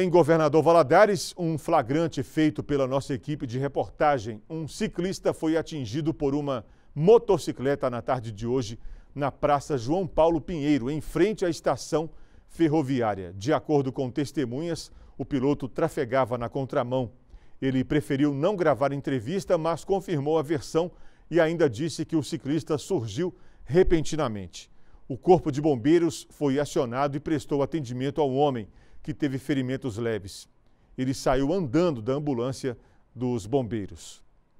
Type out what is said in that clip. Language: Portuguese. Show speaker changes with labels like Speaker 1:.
Speaker 1: Em Governador Valadares, um flagrante feito pela nossa equipe de reportagem. Um ciclista foi atingido por uma motocicleta na tarde de hoje na Praça João Paulo Pinheiro, em frente à estação ferroviária. De acordo com testemunhas, o piloto trafegava na contramão. Ele preferiu não gravar entrevista, mas confirmou a versão e ainda disse que o ciclista surgiu repentinamente. O corpo de bombeiros foi acionado e prestou atendimento ao homem, que teve ferimentos leves. Ele saiu andando da ambulância dos bombeiros.